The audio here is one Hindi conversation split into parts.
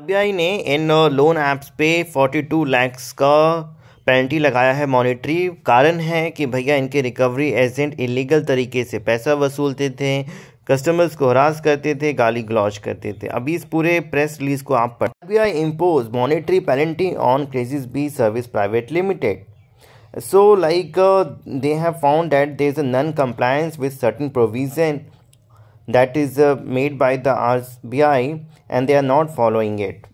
आरबीआई ने इन लोन ऐप्स पे 42 लैक्स का पेनल्टी लगाया है मॉनिटरी कारण है कि भैया इनके रिकवरी एजेंट इलीगल तरीके से पैसा वसूलते थे कस्टमर्स को हरास करते थे गाली ग्लॉच करते थे अभी इस पूरे प्रेस रिलीज को आप पढ़ B I impose monetary penalty on KrazyBee service private limited so like they have found that there is a non compliance with certain provision that is uh, made by the RBI and they are not following it.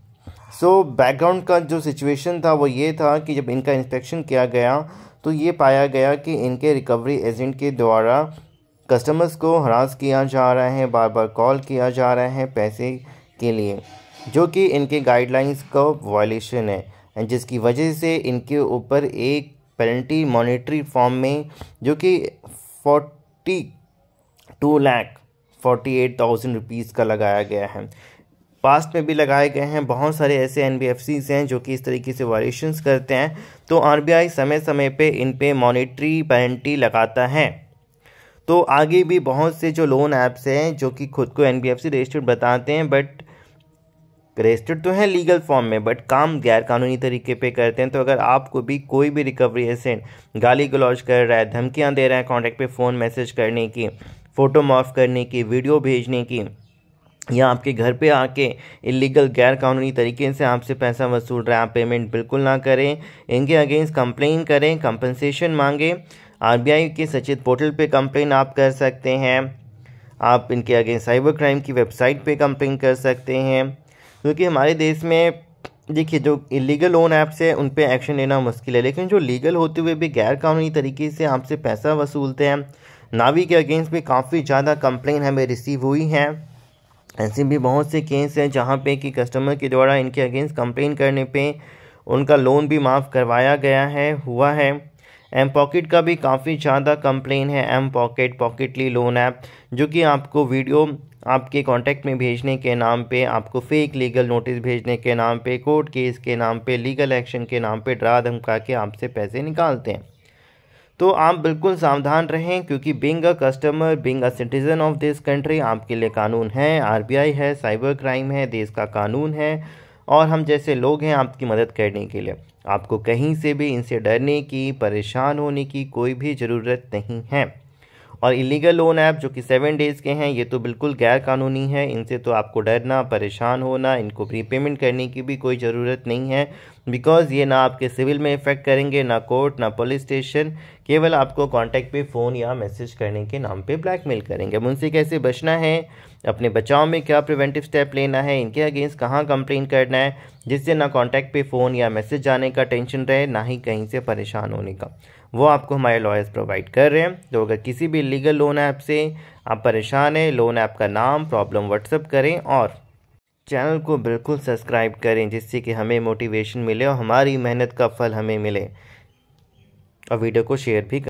So so, background का जो सिचुएशन था वो ये था कि जब इनका इंस्पेक्शन किया गया तो ये पाया गया कि इनके रिकवरी एजेंट के द्वारा कस्टमर्स को harass किया जा रहा है बार बार कॉल किया जा रहा है पैसे के लिए जो कि इनके गाइडलाइंस का वायलेशन है एंड जिसकी वजह से इनके ऊपर एक पेनल्टी मॉनिटरी फॉर्म में जो कि forty two lakh forty eight thousand rupees का लगाया गया है पास्ट में भी लगाए गए हैं बहुत सारे ऐसे एन हैं जो कि इस तरीके से वारिएशंस करते हैं तो आर समय समय पे इन पे मॉनिटरी पेनल्टी लगाता है तो आगे भी बहुत से जो लोन ऐप्स हैं जो कि खुद को एन रजिस्टर्ड बताते हैं बट रजिस्टर्ड तो हैं लीगल फॉर्म में बट काम गैर कानूनी तरीके पे करते हैं तो अगर आपको भी कोई भी रिकवरी एसेंट गाली गलौज कर रहा है धमकियां दे रहा है कॉन्टैक्ट पे फ़ोन मैसेज करने की फ़ोटो माफ़ करने की वीडियो भेजने की या आपके घर पे आके इलीगल गैर कानूनी तरीके से आपसे पैसा वसूल रहे आप पेमेंट बिल्कुल ना करें इनके अगेंस्ट कंप्लेन करें कंपनसेशन मांगें आरबीआई के सचेत पोर्टल पे कंप्लेन आप कर सकते हैं आप इनके अगेंस्ट साइबर क्राइम की वेबसाइट पे कंप्लेन कर सकते हैं क्योंकि हमारे देश में देखिए जो इलीगल लोन ऐप्स है उन पर एक्शन लेना मुश्किल है लेकिन जो लीगल होते हुए भी गैर कानूनी तरीके से आपसे पैसा वसूलते हैं नावी के अगेंस्ट भी काफ़ी ज़्यादा कंप्लेन हमें रिसीव हुई हैं ऐसे भी बहुत से केस हैं जहाँ पे कि कस्टमर के द्वारा इनके अगेंस्ट कंप्लेन करने पे उनका लोन भी माफ़ करवाया गया है हुआ है एम पॉकेट का भी काफ़ी ज़्यादा कंप्लेन है mPokket pocketly loan app जो कि आपको वीडियो आपके कॉन्टैक्ट में भेजने के नाम पे आपको फेक लीगल नोटिस भेजने के नाम पे कोर्ट केस के नाम पे लीगल एक्शन के नाम पे डरा धमका के आपसे पैसे निकालते हैं तो आप बिल्कुल सावधान रहें क्योंकि being a customer being a citizen of this country आपके लिए कानून है आरबीआई है साइबर क्राइम है देश का कानून है और हम जैसे लोग हैं आपकी मदद करने के लिए आपको कहीं से भी इनसे डरने की परेशान होने की कोई भी ज़रूरत नहीं है और इलीगल लोन ऐप जो कि सेवन डेज़ के हैं ये तो बिल्कुल गैर कानूनी है इनसे तो आपको डरना परेशान होना इनको प्रीपेमेंट करने की भी कोई ज़रूरत नहीं है बिकॉज़ ये ना आपके सिविल में इफ़ेक्ट करेंगे ना कोर्ट ना पुलिस स्टेशन केवल आपको कांटेक्ट पे फ़ोन या मैसेज करने के नाम पे ब्लैकमेल करेंगे अब उनसे कैसे बचना है अपने बचाव में क्या प्रिवेंटिव स्टेप लेना है इनके अगेंस्ट कहाँ कंप्लेन करना है जिससे ना कांटेक्ट पे फ़ोन या मैसेज जाने का टेंशन रहे ना ही कहीं से परेशान होने का वो आपको हमारे लॉयर्स प्रोवाइड कर रहे हैं तो अगर किसी भी लीगल लोन ऐप से आप परेशान हैं लोन ऐप का नाम प्रॉब्लम व्हाट्सअप करें और चैनल को बिल्कुल सब्सक्राइब करें जिससे कि हमें मोटिवेशन मिले और हमारी मेहनत का फल हमें मिले और वीडियो को शेयर भी